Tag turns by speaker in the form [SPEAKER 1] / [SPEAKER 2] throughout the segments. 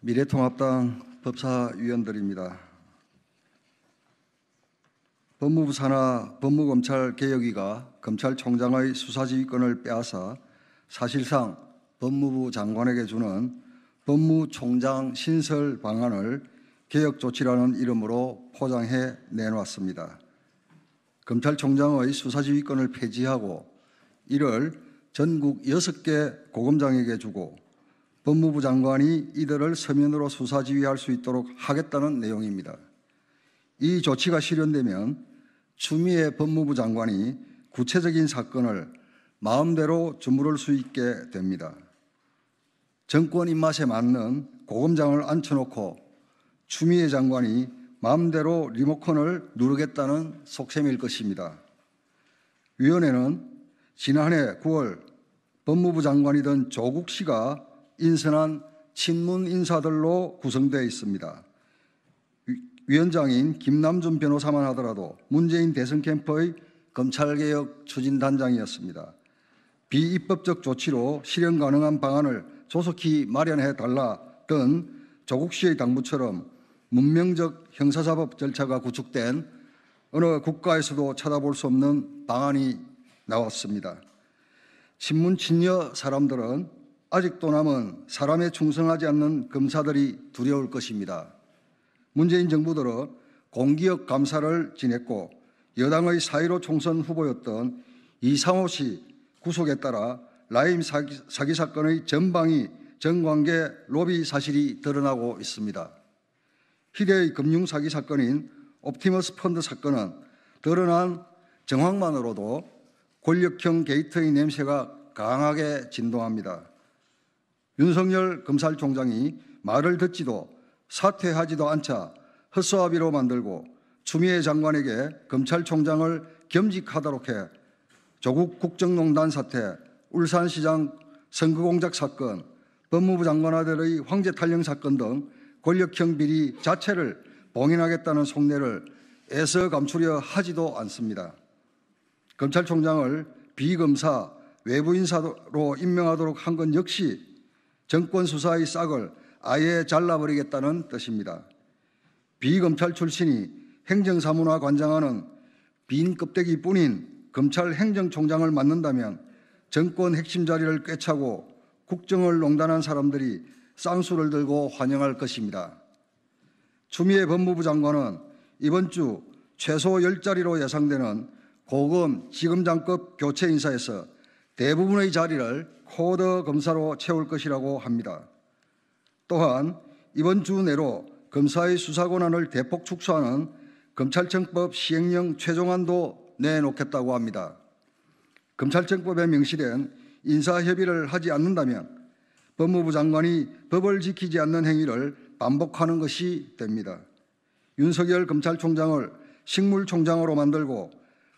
[SPEAKER 1] 미래통합당 법사위원들입니다. 법무부 산하 법무검찰 개혁위가 검찰총장의 수사지휘권을 빼앗아 사실상 법무부 장관에게 주는 법무총장 신설 방안을 개혁조치라는 이름으로 포장해 내놓았습니다. 검찰총장의 수사지휘권을 폐지하고 이를 전국 6개 고검장에게 주고 법무부 장관이 이들을 서면으로 수사 지휘할 수 있도록 하겠다는 내용입니다. 이 조치가 실현되면 추미애 법무부 장관이 구체적인 사건을 마음대로 주무를 수 있게 됩니다. 정권 입맛에 맞는 고검장을 앉혀놓고 추미애 장관이 마음대로 리모컨을 누르겠다는 속셈일 것입니다. 위원회는 지난해 9월 법무부 장관이던 조국 씨가 인선한 친문 인사들로 구성되어 있습니다. 위원장인 김남준 변호사만 하더라도 문재인 대선 캠프의 검찰개혁 추진단장이었습니다. 비입법적 조치로 실현 가능한 방안을 조속히 마련해 달라등 조국 씨의 당부처럼 문명적 형사사법 절차가 구축된 어느 국가에서도 찾아볼 수 없는 방안이 나왔습니다. 친문 친녀 사람들은 아직도 남은 사람에 충성하지 않는 검사들이 두려울 것입니다. 문재인 정부 들어 공기업 감사를 지냈고 여당의 사의로 총선 후보였던 이상호 씨 구속에 따라 라임 사기, 사기 사건의 전방위 정관계 로비 사실이 드러나고 있습니다. 희대의 금융 사기 사건인 옵티머스 펀드 사건은 드러난 정황만으로도 권력형 게이트의 냄새가 강하게 진동합니다. 윤석열 검찰총장이 말을 듣지도 사퇴하지도 않자 헛소아비로 만들고 추미애 장관에게 검찰총장을 겸직하도록 해 조국 국정농단 사태, 울산시장 선거공작 사건, 법무부 장관 아들의 황제 탈령 사건 등 권력형 비리 자체를 봉인하겠다는 속내를 애써 감추려 하지도 않습니다. 검찰총장을 비검사, 외부인사로 임명하도록 한 건 역시 정권 수사의 싹을 아예 잘라버리겠다는 뜻입니다. 비검찰 출신이 행정사무나 관장하는 빈 껍데기 뿐인 검찰 행정총장을 맡는다면 정권 핵심 자리를 꿰차고 국정을 농단한 사람들이 쌍수를 들고 환영할 것입니다. 추미애 법무부 장관은 이번 주 최소 10자리로 예상되는 고검 지검장급 교체 인사에서 대부분의 자리를 코드 검사로 채울 것이라고 합니다. 또한 이번 주 내로 검사의 수사 권한을 대폭 축소하는 검찰청법 시행령 최종안도 내놓겠다고 합니다. 검찰청법에 명시된 인사협의를 하지 않는다면 법무부 장관이 법을 지키지 않는 행위를 반복하는 것이 됩니다. 윤석열 검찰총장을 식물총장으로 만들고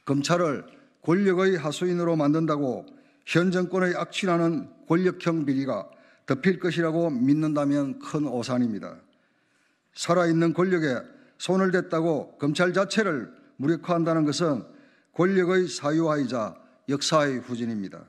[SPEAKER 1] 검찰을 권력의 하수인으로 만든다고 현 정권의 악취라는 권력형 비리가 덮일 것이라고 믿는다면 큰 오산입니다. 살아있는 권력에 손을 댔다고 검찰 자체를 무력화한다는 것은 권력의 사유화이자 역사의 후진입니다.